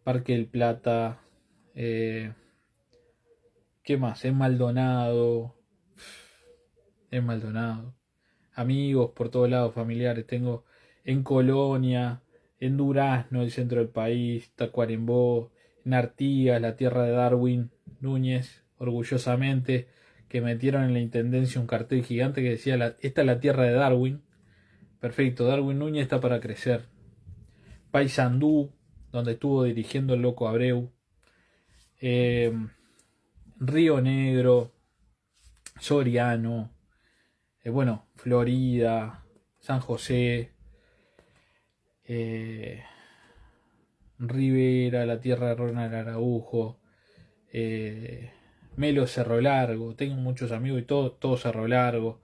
Parque del Plata, ¿qué más? En Maldonado, en Maldonado. Amigos por todos lados, familiares. Tengo en Colonia, en Durazno, el centro del país, Tacuarembó, en Artigas, la tierra de Darwin Núñez, orgullosamente, que metieron en la intendencia un cartel gigante que decía: Esta es la tierra de Darwin. Perfecto, Darwin Núñez está para crecer. Paysandú, donde estuvo dirigiendo el Loco Abreu. Eh, Río Negro, Soriano, eh, bueno, Florida, San José, eh, Rivera, la tierra de Ronald Araujo, eh, Melo Cerro Largo, tengo muchos amigos y todo, todo Cerro Largo.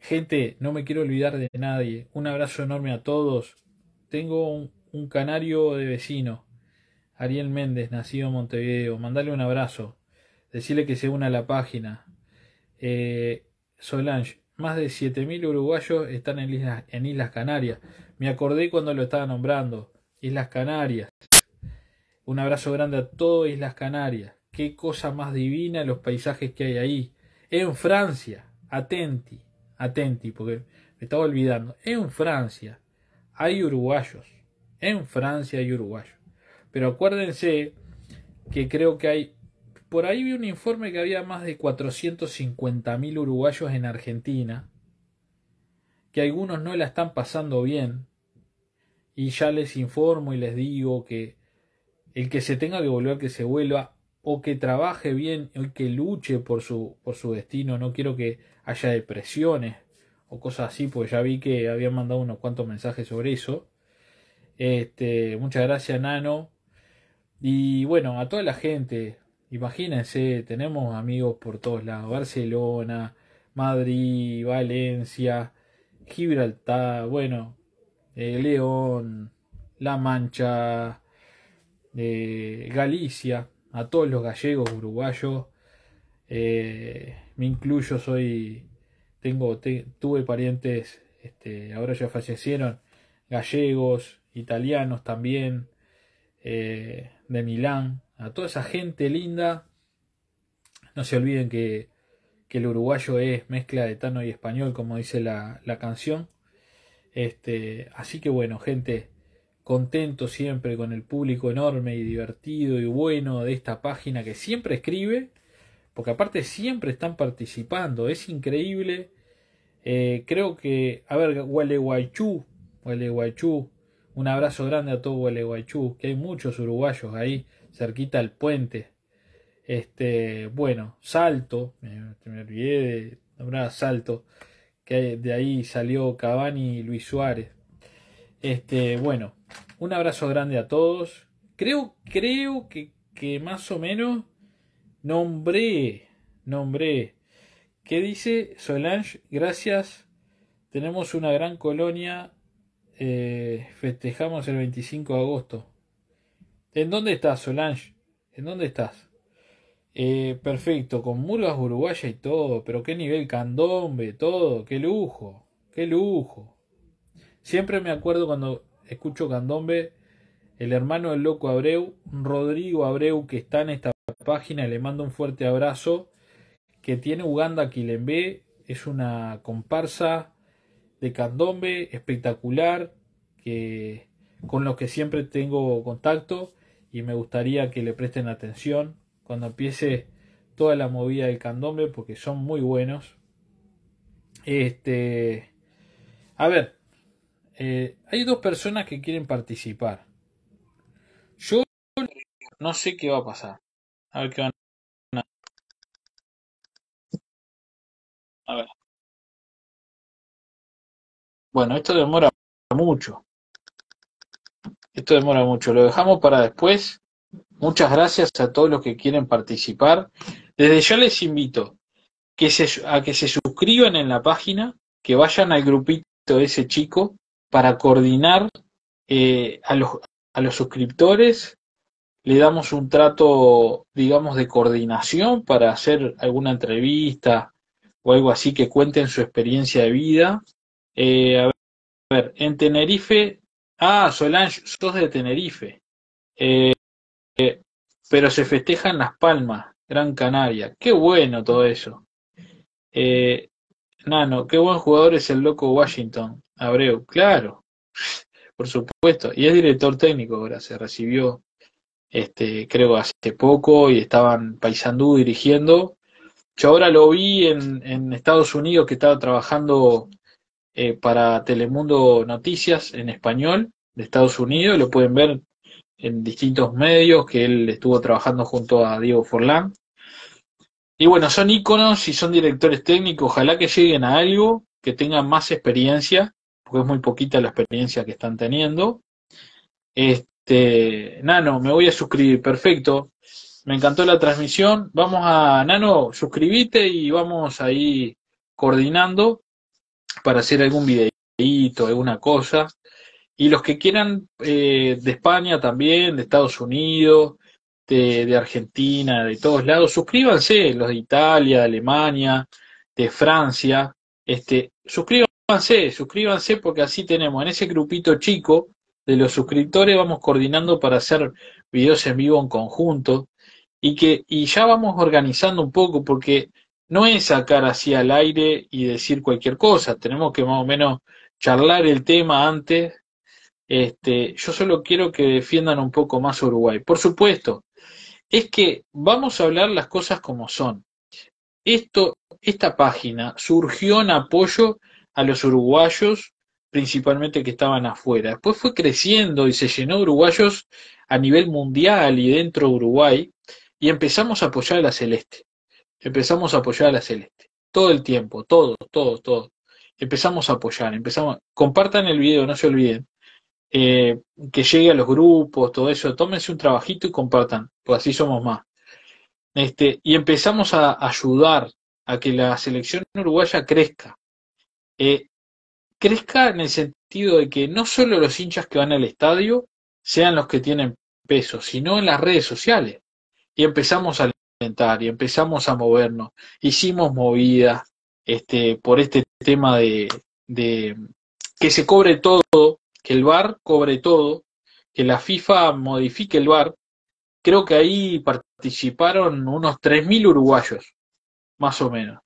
Gente, no me quiero olvidar de nadie. Un abrazo enorme a todos. Tengo un, canario de vecino, Ariel Méndez, nacido en Montevideo. Mandale un abrazo. Decirle que se una a la página. Solange, más de 7.000 uruguayos están en Islas, en Islas Canarias. Me acordé cuando lo estaba nombrando. Islas Canarias. Un abrazo grande a todos Islas Canarias. Qué cosa más divina los paisajes que hay ahí. En Francia, atenti, atenti, porque me estaba olvidando. En Francia hay uruguayos. En Francia hay uruguayos. Pero acuérdense que creo que hay por ahí vi un informe que había más de 450.000 uruguayos en Argentina, que algunos no la están pasando bien, y ya les informo y les digo que el que se tenga que volver, que se vuelva, o que trabaje bien, o que luche por su, por su destino, no quiero que haya depresiones o cosas así, pues ya vi que habían mandado unos cuantos mensajes sobre eso. Este, muchas gracias, Nano. Y bueno, a toda la gente, Imagínense, tenemos amigos por todos lados, Barcelona, Madrid, Valencia, Gibraltar, bueno, eh, León, La Mancha, eh, Galicia, a todos los gallegos, uruguayos, eh, me incluyo, soy, tengo, tuve parientes, este, ahora ya fallecieron, gallegos, italianos también, de Milán, a toda esa gente linda. No se olviden que, el uruguayo es mezcla de tano y español, como dice la, canción. Este, así que bueno, gente, contento siempre con el público enorme y divertido y bueno de esta página que siempre escribe, porque aparte siempre están participando, es increíble. Eh, creo que, a ver, Gualeguaychú, Gualeguaychú, un abrazo grande a todo Gualeguaychú, que hay muchos uruguayos ahí, cerquita al puente. Este, bueno, Salto, me, olvidé de nombrar a Salto, que de ahí salió Cavani y Luis Suárez. Este, bueno, un abrazo grande a todos. Creo, creo que, que más o menos nombré, nombré. ¿Qué dice Solange? Gracias. Tenemos una gran colonia eh, festejamos el 25 de agosto. ¿En dónde estás, Solange? ¿En dónde estás? Eh, perfecto, con murgas uruguayas y todo, pero qué nivel candombe, todo, qué lujo, qué lujo. Siempre me acuerdo cuando escucho candombe, el hermano del loco Abreu, Rodrigo Abreu, que está en esta página, le mando un fuerte abrazo, que tiene Uganda ve, es una comparsa de candombe espectacular, que, con los que siempre tengo contacto y me gustaría que le presten atención cuando empiece toda la movida del candombe porque son muy buenos. Este, a ver, eh, hay dos personas que quieren participar. Yo no sé qué va a pasar. A ver van A ver. Bueno, esto demora mucho. Esto demora mucho. Lo dejamos para después. Muchas gracias a todos los que quieren participar. Desde ya les invito a que se suscriban en la página, que vayan al grupito de ese chico para coordinar eh, a los suscriptores. Le damos un trato, digamos, de coordinación para hacer alguna entrevista o algo así que cuenten su experiencia de vida eh, a ver, en Tenerife. Ah, Solange, sos de Tenerife. Eh, eh, pero se festejan Las Palmas, Gran Canaria. Qué bueno todo eso. Eh, Nano, qué buen jugador es el loco Washington. Abreu, claro. Por supuesto. Y es director técnico ahora. Se recibió, este, creo, hace poco y estaban Paisandú dirigiendo. Yo ahora lo vi en Estados Unidos que estaba trabajando eh, para Telemundo Noticias en español de Estados Unidos. Lo pueden ver en distintos medios que él estuvo trabajando junto a Diego Forlán. Y bueno, son íconos y son directores técnicos. Ojalá que lleguen a algo, que tengan más experiencia, porque es muy poquita la experiencia que están teniendo. Este, Nano, me voy a suscribir, perfecto. Me encantó la transmisión. Vamos a, Nano, suscribite y vamos ahí coordinando para hacer algún videíto, alguna cosa. Y los que quieran eh, de España también, de Estados Unidos, de, Argentina, de todos lados, suscríbanse, los de Italia, de Alemania, de Francia, este, suscríbanse, suscríbanse porque así tenemos en ese grupito chico de los suscriptores vamos coordinando para hacer videos en vivo en conjunto y que y ya vamos organizando un poco porque no es sacar así al aire y decir cualquier cosa, tenemos que más o menos charlar el tema antes. Este, yo solo quiero que defiendan un poco más Uruguay. Por supuesto, es que vamos a hablar las cosas como son. Esto, esta página surgió en apoyo a los uruguayos, principalmente que estaban afuera. Después fue creciendo y se llenó uruguayos a nivel mundial y dentro de Uruguay, y empezamos a apoyar a la Celeste empezamos a apoyar a la Celeste. Todo el tiempo, todo, todo, todo. Empezamos a apoyar, empezamos. Compartan el video, no se olviden. Eh, que llegue a los grupos, todo eso. Tómense un trabajito y compartan, pues así somos más. Este, y empezamos a ayudar a que la selección uruguaya crezca. Eh, crezca en el sentido de que no solo los hinchas que van al estadio sean los que tienen peso, sino en las redes sociales. Y empezamos a y empezamos a movernos. Hicimos movidas este, por este tema de, de que se cobre todo, que el bar cobre todo, que la FIFA modifique el bar Creo que ahí participaron unos 3.000 uruguayos, más o menos.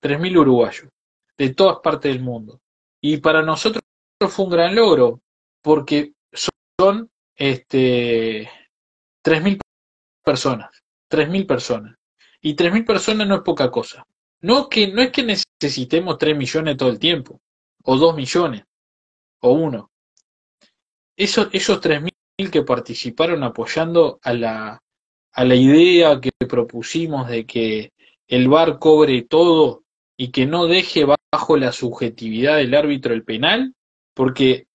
3.000 uruguayos, de todas partes del mundo. Y para nosotros fue un gran logro, porque son este, 3.000 personas. 3.000 personas. Y 3.000 personas no es poca cosa. No, que, no es que necesitemos 3 millones todo el tiempo, o 2 millones, o 1. Esos, esos 3.000 que participaron apoyando a la, a la idea que propusimos de que el VAR cobre todo y que no deje bajo la subjetividad del árbitro el penal, porque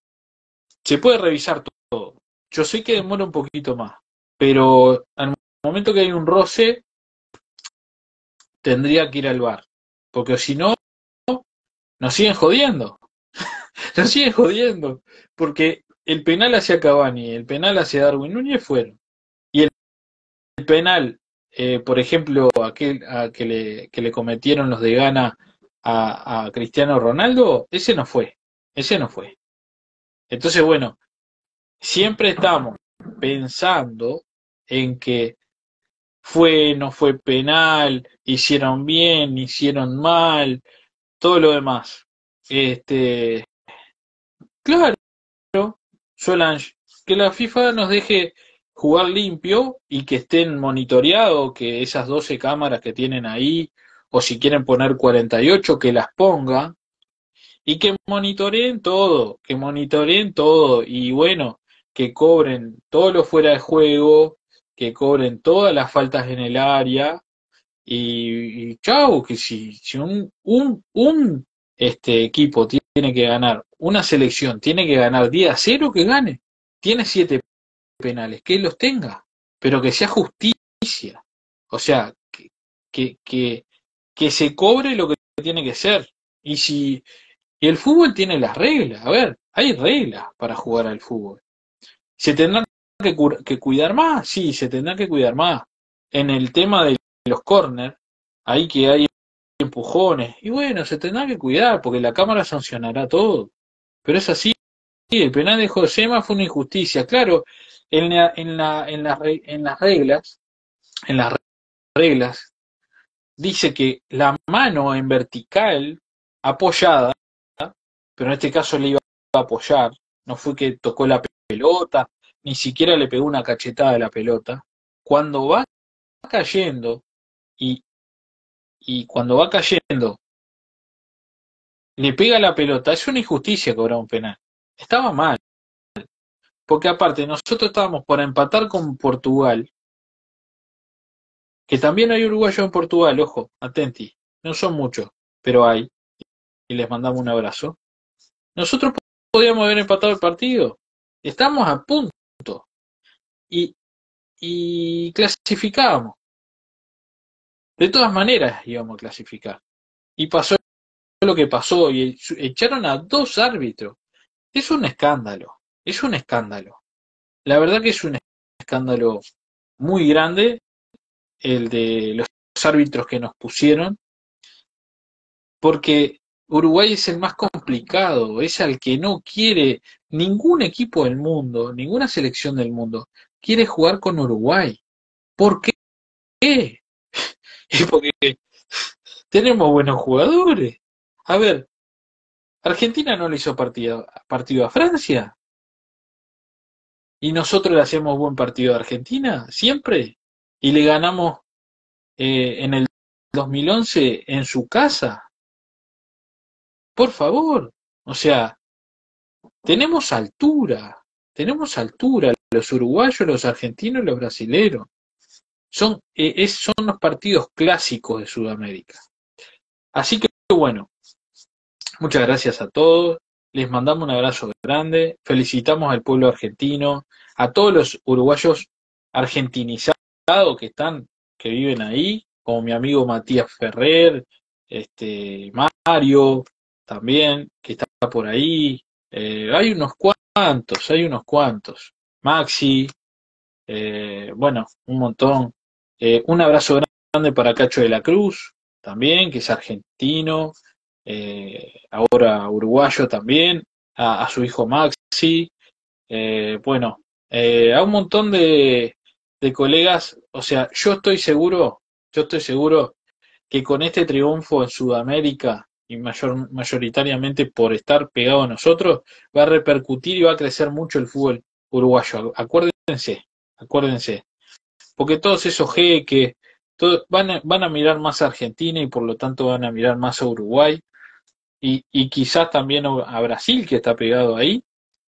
se puede revisar todo. Yo sé que demora un poquito más, pero momento que hay un roce, tendría que ir al bar. Porque si no, nos siguen jodiendo. nos siguen jodiendo. Porque el penal hacia Cavani, el penal hacia Darwin Núñez fueron. Y el, penal, eh, por ejemplo, aquel que, le, que le cometieron los de Gana a, a Cristiano Ronaldo, ese no fue. Ese no fue. Entonces, bueno, siempre estamos pensando en que fue, no fue penal, hicieron bien, hicieron mal, todo lo demás. Este, claro, Solange, que la FIFA nos deje jugar limpio y que estén monitoreados, que esas 12 cámaras que tienen ahí, o si quieren poner 48, que las pongan, y que monitoreen todo, que monitoreen todo, y bueno, que cobren todo lo fuera de juego, que cobren todas las faltas en el área y, y que si, si un, un, este equipo tiene que ganar, una selección tiene que ganar día cero, que gane. Tiene siete penales, que los tenga, pero que sea justicia. O sea, que, que, que, se cobre lo que tiene que ser. Y si y el fútbol tiene las reglas, a ver, hay reglas para jugar al fútbol. Se tendrán que, cuidar más, sí, se tendrá que cuidar más. En el tema de los corners, ahí que hay empujones, y bueno, se tendrá que cuidar porque la Cámara sancionará todo. Pero es así, el penal de Josema fue una injusticia. Claro, en, en, en las reglas, en las reglas, dice que la mano en vertical apoyada, pero en este caso le iba a apoyar, no fue que tocó la pelota, ni siquiera le pegó una cachetada a la pelota, cuando va cayendo y, y cuando va cayendo le pega la pelota, es una injusticia cobrar un penal. Estaba mal. Porque aparte, nosotros estábamos para empatar con Portugal, que también hay uruguayos en Portugal, ojo, atenti, no son muchos, pero hay, y les mandamos un abrazo. Nosotros podíamos haber empatado el partido. Estamos a punto y, y clasificábamos. De todas maneras íbamos a clasificar. Y pasó lo que pasó y echaron a dos árbitros. Es un escándalo, es un escándalo. La verdad que es un escándalo muy grande el de los árbitros que nos pusieron, porque Uruguay es el más complicado, es al que no quiere ningún equipo del mundo, ninguna selección del mundo, quiere jugar con Uruguay. ¿Por qué? porque tenemos buenos jugadores. A ver, Argentina no le hizo partido, partido a Francia. Y nosotros le hacemos buen partido a Argentina, siempre. Y le ganamos eh, en el 2011 en su casa. Por favor, o sea, tenemos altura, tenemos altura, los uruguayos, los argentinos, los brasileros. Son, e, son los partidos clásicos de Sudamérica. Así que bueno, muchas gracias a todos. Les mandamos un abrazo grande. Felicitamos al pueblo argentino, a todos los uruguayos argentinizados que están, que viven ahí, como mi amigo Matías Ferrer, este, Mario, también, que está por ahí. Eh, hay unos cuantos, hay unos cuantos. Maxi, eh, bueno, un montón. Eh, un abrazo grande para Cacho de la Cruz, también, que es argentino, ahora uruguayo también, a, a su hijo Maxi. bueno, a un montón de, de colegas, o sea, yo estoy seguro, yo estoy seguro que con este triunfo en Sudamérica y mayor, mayoritariamente por estar pegado a nosotros, va a repercutir y va a crecer mucho el fútbol uruguayo. Acuérdense, acuérdense. Porque todos esos G que van, a, van a mirar más a Argentina y por lo tanto van a mirar más a Uruguay y, y quizás también a Brasil que está pegado ahí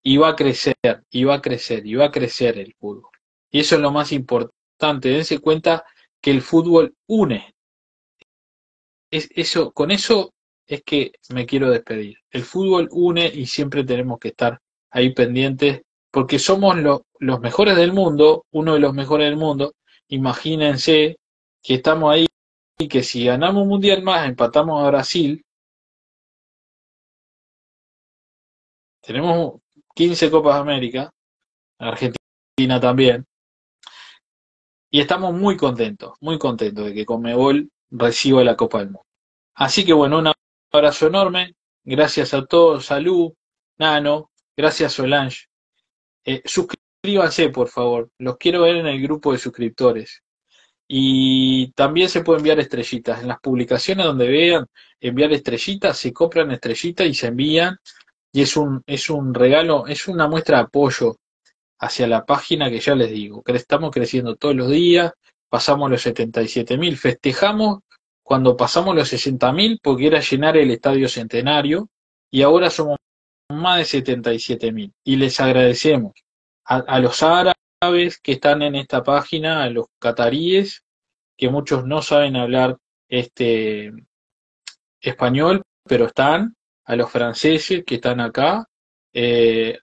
y va a crecer, y va a crecer, y va a crecer el fútbol. Y eso es lo más importante, dense cuenta que el fútbol une. Es, eso, con eso es que me quiero despedir. El fútbol une y siempre tenemos que estar ahí pendientes porque somos los mejores del mundo, uno de los mejores del mundo. Imagínense que estamos ahí y que si ganamos un mundial más, empatamos a Brasil, tenemos 15 Copas América, Argentina también, y estamos muy contentos, muy contentos de que Conmebol reciba la Copa del Mundo. Así que bueno, su enorme. Gracias a todos. Salud, Nano. Gracias, Solange. Eh, suscríbanse, por favor. Los quiero ver en el grupo de suscriptores. Y también se puede enviar estrellitas. En las publicaciones donde vean enviar estrellitas, se compran estrellitas y se envían. Y es un, es un regalo, es una muestra de apoyo hacia la página que ya les digo. Estamos creciendo todos los días, pasamos los 77 mil, festejamos cuando pasamos los 60.000 porque era llenar el Estadio Centenario y ahora somos más de 77.000 y les agradecemos a, los árabes que están en esta página, a los cataríes, que muchos no saben hablar este español, pero están, a los franceses que están acá, eh,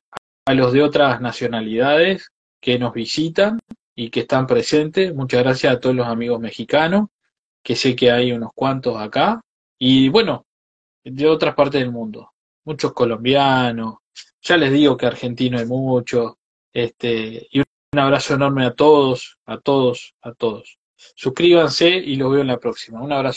a los de otras nacionalidades que nos visitan y que están presentes. Muchas gracias a todos los amigos mexicanos que sé que hay unos cuantos acá, y bueno, de otras partes del mundo. Muchos colombianos, ya les digo que argentino hay muchos, este, y un abrazo enorme a todos, a todos, a todos. Suscríbanse y los veo en la próxima. Un abrazo.